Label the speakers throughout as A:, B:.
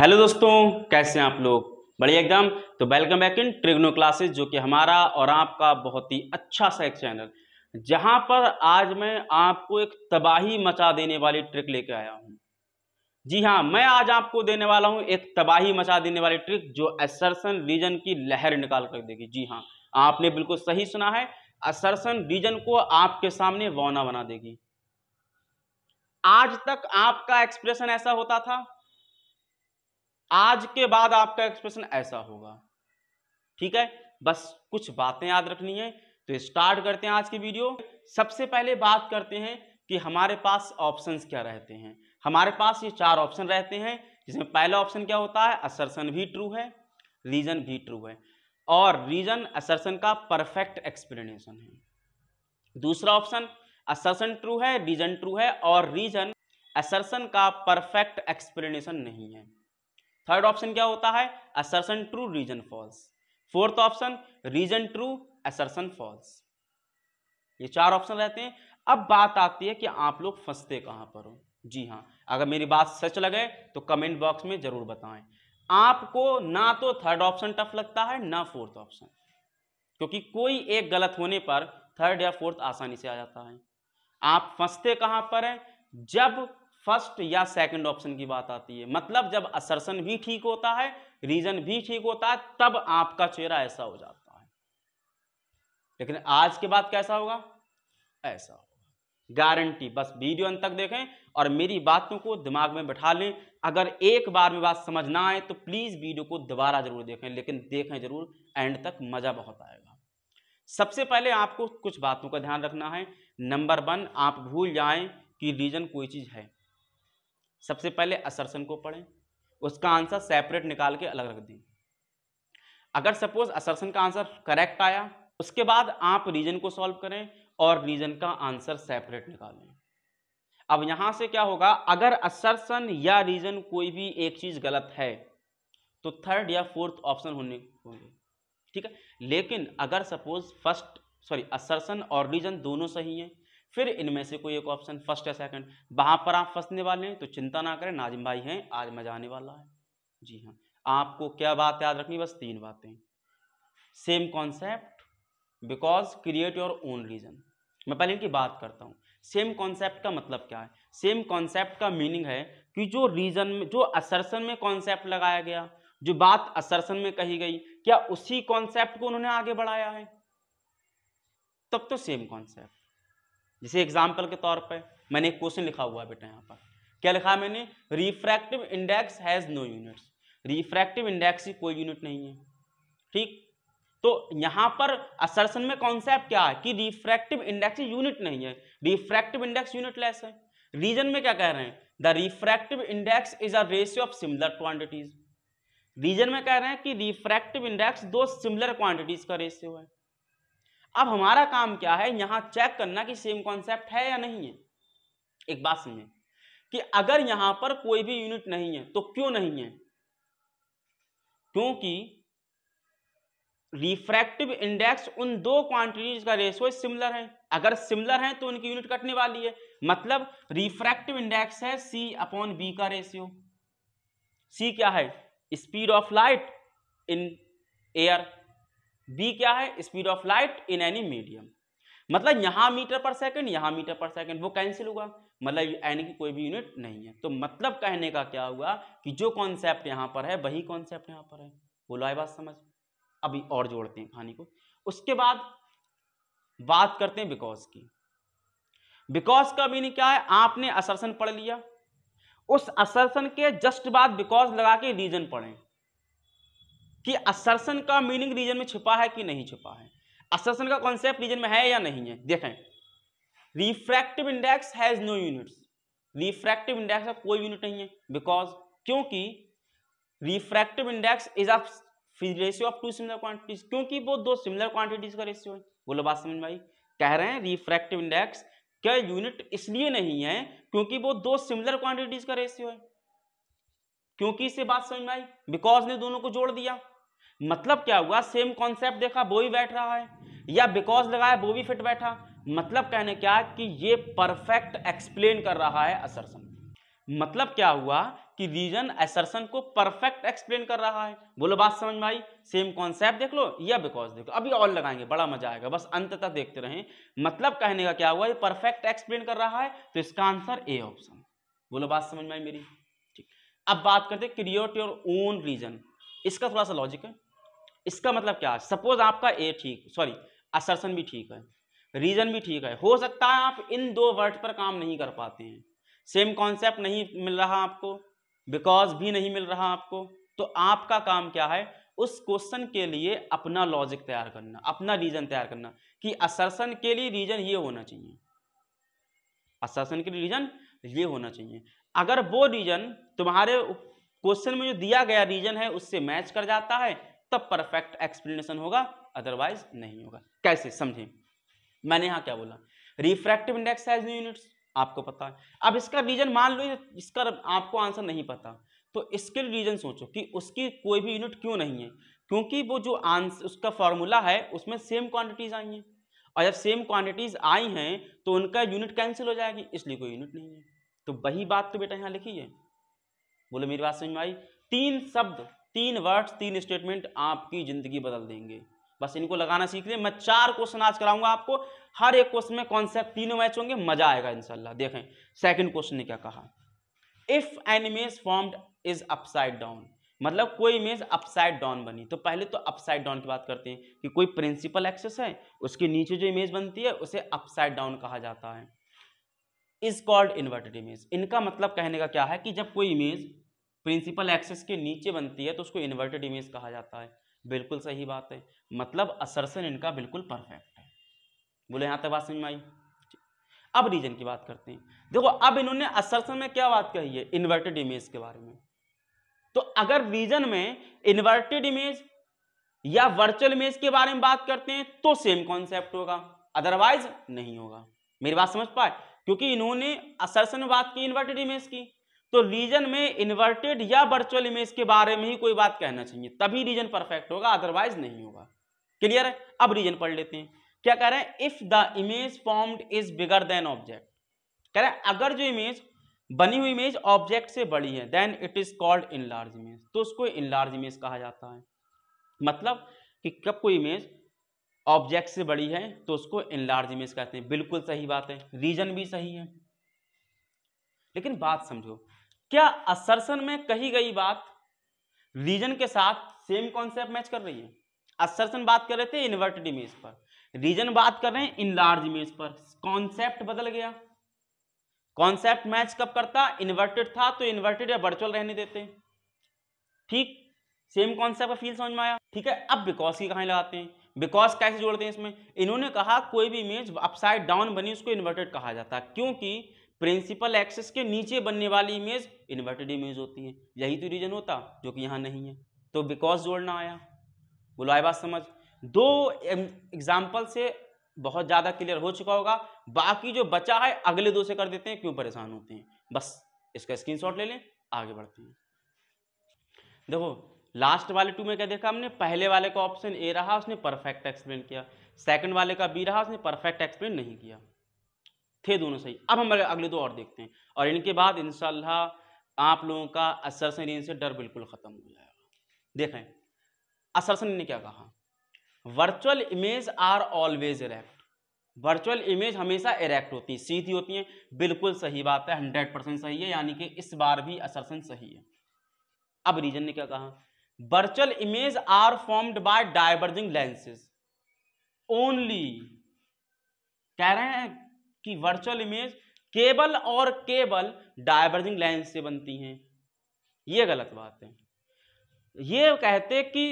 A: hello दोस्तों कैसे हैं आप लोग बढ़िया एकदम तो welcome back in trigno classes जो कि हमारा और आपका बहुत ही अच्छा सा एक चैनल जहां पर आज मैं आपको एक तबाही मचा देने वाली ट्रिक लेके आया हूं जी हाँ मैं आज आपको देने वाला हूं एक तबाही मचा देने वाली ट्रिक जो असरसन रीजन की लहर निकाल कर देगी जी हाँ आपने बिल्कुल सही सुना है असरसन रीजन को आपके सामने वौना बना देगी आज तक आपका एक्सप्रेशन ऐसा होता था आज के बाद आपका एक्सप्रेशन ऐसा होगा ठीक है बस कुछ बातें याद रखनी है तो स्टार्ट करते हैं आज की वीडियो सबसे पहले बात करते हैं कि हमारे पास ऑप्शंस क्या रहते हैं हमारे पास ये चार ऑप्शन रहते हैं जिसमें पहला ऑप्शन क्या होता है असरसन भी ट्रू है रीजन भी ट्रू है और रीजन असरसन का परफेक्ट एक्सप्लेनेशन है दूसरा ऑप्शन असरसन ट्रू है रीजन ट्रू है और रीजन असरसन का परफेक्ट एक्सप्लेनेशन नहीं है थर्ड ऑप्शन क्या होता है assertion true reason false fourth option reason true assertion false ये चार ऑप्शन रहते हैं अब बात आती है कि आप लोग फंसते कहां पर हो जी हाँ अगर मेरी बात सच लगे तो कमेंट बॉक्स में जरूर बताएं आपको ना तो थर्ड ऑप्शन टफ लगता है ना फोर्थ ऑप्शन क्योंकि कोई एक गलत होने पर थर्ड या फोर्थ आसानी से आ जाता है आप फंसते कहां पर हैं जब फर्स्ट या सेकंड ऑप्शन की बात आती है मतलब जब असरसन भी ठीक होता है रीजन भी ठीक होता है तब आपका चेहरा ऐसा हो जाता है लेकिन आज के बाद कैसा होगा ऐसा होगा गारंटी बस वीडियो अंत तक देखें और मेरी बातों को दिमाग में बैठा लें अगर एक बार में बात समझ ना आए तो प्लीज़ वीडियो को दोबारा जरूर देखें लेकिन देखें जरूर एंड तक मज़ा बहुत आएगा सबसे पहले आपको कुछ बातों का ध्यान रखना है नंबर वन आप भूल जाएं कि रीजन कोई चीज़ है सबसे पहले असरसन को पढ़ें उसका आंसर सेपरेट निकाल के अलग रख दें अगर सपोज असरसन का आंसर करेक्ट आया उसके बाद आप रीजन को सॉल्व करें और रीजन का आंसर सेपरेट निकालें अब यहां से क्या होगा अगर असरसन या रीजन कोई भी एक चीज गलत है तो थर्ड या फोर्थ ऑप्शन होने होंगे ठीक है लेकिन अगर सपोज फर्स्ट सॉरी असरसन और रीजन दोनों सही हैं फिर इनमें से कोई एक ऑप्शन फर्स्ट या सेकंड वहां पर आप फंसने वाले हैं तो चिंता ना करें नाजिम भाई हैं आज मजा आने वाला है जी हाँ आपको क्या बात याद रखनी बस तीन बातें same concept because create your own reason मैं पहले इनकी बात करता हूँ सेम कॉन्सेप्ट का मतलब क्या है सेम कॉन्सेप्ट का मीनिंग है कि जो रीजन में जो असरसन में कॉन्सेप्ट लगाया गया जो बात असरसन में कही गई क्या उसी कॉन्सेप्ट को उन्होंने आगे बढ़ाया है तब तो सेम कॉन्सेप्ट जैसे एग्जाम्पल के तौर पर मैंने एक क्वेश्चन लिखा हुआ है बेटा यहाँ पर क्या लिखा है मैंने refractive index has no units refractive index की कोई यूनिट नहीं है ठीक तो यहाँ पर असरसन में कॉन्सेप्ट क्या है कि रिफ्रैक्टिव इंडेक्स यूनिट नहीं है रिफ्रैक्टिव इंडेक्स यूनिट लेस है रीजन में क्या कह रहे हैं the refractive index is a ratio of similar quantities reason में कह रहे हैं कि रिफ्रैक्टिव इंडेक्स दो सिमिलर क्वान्टिटीज का रेशियो है अब हमारा काम क्या है यहां चेक करना कि सेम कॉन्सेप्ट है या नहीं है एक बात समझे कि अगर यहां पर कोई भी यूनिट नहीं है तो क्यों नहीं है क्योंकि रिफ्रैक्टिव इंडेक्स उन दो क्वांटिटीज का रेशो सिमिलर है अगर सिमिलर है तो उनकी यूनिट कटने वाली है मतलब रिफ्रैक्टिव इंडेक्स है सी अपॉन बी का रेशियो सी क्या है speed of light in air B क्या है speed of light in any medium मतलब यहां मीटर पर सेकंड यहां मीटर पर सेकंड वो कैंसिल हुआ मतलब एन की कोई भी यूनिट नहीं है तो मतलब कहने का क्या हुआ कि जो कॉन्सेप्ट यहां पर है वही कॉन्सेप्ट यहां पर है बोलो आई बात समझ अभी और जोड़ते हैं कहानी को उसके बाद बात करते हैं बिकॉज की बिकॉज का मीनिंग क्या है आपने असरसन पढ़ लिया उस असरसन के जस्ट बाद बिकॉज लगा के रीजन पढ़ें कि असर्सन का मीनिंग रीजन में छुपा है कि नहीं छुपा है असर्सन का कॉन्सेप्ट रीजन में है या नहीं है देखें refractive index has no units refractive index का कोई यूनिट नहीं है बिकॉज क्योंकि refractive index is of ratio of two similar quantities क्योंकि वो दो सिमिलर क्वांटिटीज का रेशियो है बोलो बात समझ भाई कह रहे हैं रिफ्रैक्टिव इंडेक्स क्या यूनिट इसलिए नहीं है क्योंकि वो दो सिमिलर क्वांटिटीज का रेशियो है क्योंकि इससे बात समझ में आई बिकॉज ने दोनों को जोड़ दिया मतलब क्या हुआ सेम कॉन्सेप्ट देखा वो भी बैठ रहा है या बिकॉज लगाया वो भी फिट बैठा मतलब कहने क्या कि ये परफेक्ट एक्सप्लेन कर रहा है असरसन मतलब क्या हुआ कि रीजन एसरसन को परफेक्ट एक्सप्लेन कर रहा है बोलो बात समझ में आई सेम कॉन्सेप्ट देख लो या बिकॉज देख लो अभी और लगाएंगे बड़ा मजा आएगा बस अंत तक देखते रहें मतलब कहने का क्या हुआ ये परफेक्ट एक्सप्लेन कर रहा है तो इसका आंसर ए ऑप्शन बोलो बात समझ में आई मेरी ठीक अब बात करते क्रिएट योर ओन रीजन इसका थोड़ा सा लॉजिक है इसका मतलब क्या है सपोज आपका ए ठीक सॉरी असरसन भी ठीक है रीजन भी ठीक है हो सकता है आप इन दो वर्ड पर काम नहीं कर पाते हैं सेम कॉन्सेप्ट नहीं मिल रहा आपको बिकॉज भी नहीं मिल रहा आपको तो आपका काम क्या है उस क्वेश्चन के लिए अपना लॉजिक तैयार करना अपना रीजन तैयार करना कि असरसन के लिए रीजन ये होना चाहिए असरसन के लिए रीजन ये होना चाहिए अगर वो रीजन तुम्हारे क्वेश्चन में जो दिया गया रीजन है उससे मैच कर जाता है तब परफेक्ट एक्सप्लेनेशन होगा अदरवाइज नहीं होगा कैसे समझें मैंने यहाँ क्या बोला रिफ्रैक्टिव इंडेक्स हैज यूनिट्स आपको पता है अब इसका रीजन मान लो इसका आपको आंसर नहीं पता तो इसके रीजन सोचो कि उसकी कोई भी यूनिट क्यों नहीं है क्योंकि वो जो आंसर उसका फॉर्मूला है उसमें सेम क्वांटिटीज आई हैं और जब सेम क्वांटिटीज आई हैं तो उनका यूनिट कैंसिल हो जाएगी इसलिए कोई यूनिट नहीं है तो वही बात तो बेटा यहाँ लिखी है बोलो मेरी बात समझ में आई तीन शब्द तीन वर्ड्स तीन स्टेटमेंट आपकी ज़िंदगी बदल देंगे बस इनको लगाना सीख लें मैं चार क्वेश्चन आज कराऊंगा आपको हर एक क्वेश्चन में कॉन्सेप्ट तीनों मैच होंगे मजा आएगा इनशाला देखें सेकंड क्वेश्चन ने क्या कहा if an image formed is upside down मतलब कोई इमेज अपसाइड डाउन बनी तो पहले तो अपसाइड डाउन की बात करते हैं कि कोई प्रिंसिपल एक्सेस है उसके नीचे जो इमेज बनती है उसे अपसाइड डाउन कहा जाता है इज कॉल्ड इन्वर्टेड इमेज इनका मतलब कहने का क्या है कि जब कोई इमेज प्रिंसिपल एक्सेस के नीचे बनती है तो उसको इन्वर्टेड इमेज कहा जाता है बिल्कुल सही बात है मतलब असरसन इनका बिल्कुल परफेक्ट है बोले यहाँ तक बात समझ में आई अब रीजन की बात करते हैं देखो अब इन्होंने असरसन में क्या बात कही है इन्वर्टेड इमेज के बारे में तो अगर रीजन में इन्वर्टेड इमेज या वर्चुअल इमेज के बारे में बात करते हैं तो सेम कॉन्सेप्ट होगा अदरवाइज नहीं होगा मेरी बात समझ पाए क्योंकि इन्होंने असरसन में बात की इन्वर्टेड इमेज की तो रीजन में इन्वर्टेड या वर्चुअल इमेज के बारे में ही कोई बात कहना चाहिए तभी रीजन परफेक्ट होगा अदरवाइज नहीं होगा क्लियर है अब रीजन पढ़ लेते हैं क्या कह रहे हैं if the image formed is bigger than object कह रहे हैं अगर जो इमेज बनी हुई इमेज ऑब्जेक्ट से बड़ी है then it is called enlarged image तो उसको इन लार्ज इमेज कहा जाता है मतलब कि कब कोई इमेज ऑब्जेक्ट से बड़ी है तो उसको इन लार्ज इमेज कहते हैं बिल्कुल सही बात है रीजन भी सही है लेकिन बात समझो क्या असरसन में कही गई बात रीजन के साथ सेम कॉन्सेप्ट मैच कर रही है असरसन बात कर रहे थे इन्वर्टेड इमेज पर रीजन बात कर रहे हैं इन लार्ज इमेज पर कॉन्सेप्ट बदल गया कॉन्सेप्ट मैच कब करता इन्वर्टेड था तो इन्वर्टेड या वर्चुअल रहने देते ठीक सेम कॉन्सेप्ट का फील समझ में आया ठीक है अब बिकॉज की कहानी लगाते हैं बिकॉज कैसे जोड़ते हैं इसमें इन्होंने कहा कोई भी इमेज अपसाइड डाउन बनी उसको इन्वर्टेड कहा जाता है क्योंकि प्रिंसिपल एक्सेस के नीचे बनने वाली इमेज इन्वर्टेड इमेज होती है यही तो रीजन होता जो कि यहाँ नहीं है तो बिकॉज जोड़ना आया बोलो बात समझ दो एग्जाम्पल से बहुत ज़्यादा क्लियर हो चुका होगा बाकी जो बचा है अगले दो से कर देते हैं क्यों परेशान होते हैं बस इसका स्क्रीनशॉट ले लें आगे बढ़ते हैं देखो लास्ट वाले टू में क्या देखा हमने पहले वाले का ऑप्शन ए रहा उसने परफेक्ट एक्सप्लेन किया सेकंड वाले का बी रहा उसने परफेक्ट एक्सप्लेन नहीं किया थे दोनों सही अब हम अगले दो और देखते हैं और इनके बाद इन आप लोगों का असरसन इन से डर बिल्कुल ख़त्म हो जाएगा देखें असरसन ने क्या कहा virtual image are always erect virtual image हमेशा इरेक्ट होती है सीधी होती है बिल्कुल सही बात है हंड्रेड परसेंट सही है यानी कि इस बार भी असरसन सही है अब रीजन ने क्या कहा virtual image are formed by diverging lenses only कह रहे हैं कि वर्चुअल इमेज केबल और केबल डाइवर्जिंग लेंस से बनती हैं ये गलत बात है ये कहते कि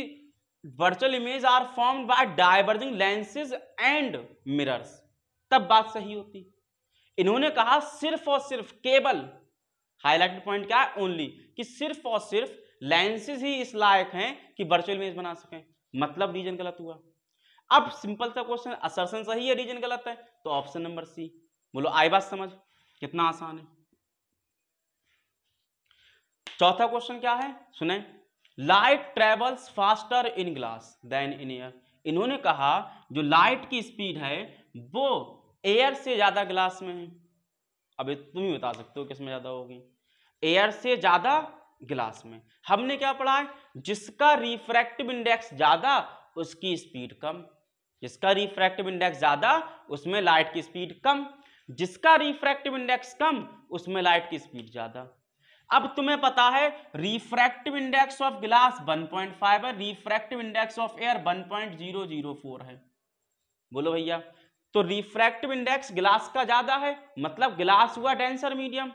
A: virtual image are form by diverging lenses and mirrors तब बात सही होती इन्होंने कहा सिर्फ और सिर्फ केबल हाईलाइटेड पॉइंट क्या है ओनली कि सिर्फ और सिर्फ लेंसेज ही इस लायक हैं कि वर्चुअल इमेज बना सकें मतलब रीजन गलत हुआ अब सिंपल सा क्वेश्चन असरसन सही है रीजन गलत है तो ऑप्शन नंबर सी बोलो आई बात समझ कितना आसान है चौथा क्वेश्चन क्या है सुने light travels faster in glass than in air इन्होंने कहा जो लाइट की स्पीड है वो एयर से ज्यादा ग्लास में है अब तुम ही बता सकते हो किसमें ज्यादा होगी एयर से ज्यादा ग्लास में हमने क्या पढ़ा है जिसका रिफ्रैक्टिव इंडेक्स ज्यादा उसकी स्पीड कम जिसका रिफ्रैक्टिव इंडेक्स ज्यादा उसमें लाइट की स्पीड कम जिसका रिफ्रैक्टिव इंडेक्स कम उसमें लाइट की स्पीड ज्यादा अब तुम्हें पता है रिफ्रैक्टिव इंडेक्स ऑफ ग्लास 1.5 है रिफ्रैक्टिव इंडेक्स ऑफ एयर 1.004 है बोलो भैया तो रिफ्रैक्टिव इंडेक्स ग्लास का ज्यादा है मतलब ग्लास हुआ डेंसर मीडियम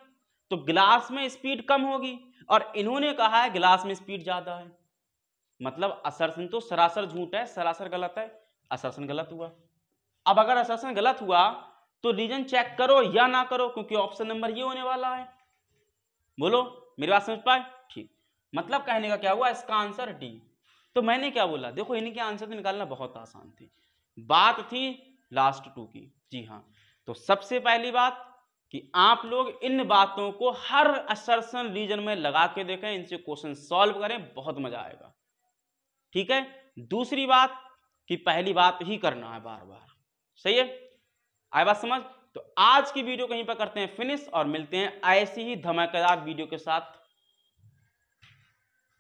A: तो ग्लास में स्पीड कम होगी और इन्होंने कहा है ग्लास में स्पीड ज्यादा है मतलब असरसन तो सरासर झूठ है सरासर गलत है असरसन गलत हुआ अब अगर असरसन गलत हुआ तो रीजन चेक करो या ना करो क्योंकि ऑप्शन नंबर ये होने वाला है बोलो मेरी बात समझ पाए ठीक मतलब कहने का क्या हुआ इसका आंसर डी तो मैंने क्या बोला देखो इनके आंसर तो निकालना बहुत आसान थी बात थी लास्ट टू की जी हाँ तो सबसे पहली बात कि आप लोग इन बातों को हर असरसन रीजन में लगा के देखें इनसे क्वेश्चन सॉल्व करें बहुत मजा आएगा ठीक है दूसरी बात कि पहली बात ही करना है बार बार सही है आई बात समझ तो आज की वीडियो कहीं पर करते हैं फिनिश और मिलते हैं ऐसी ही धमाकेदार वीडियो के साथ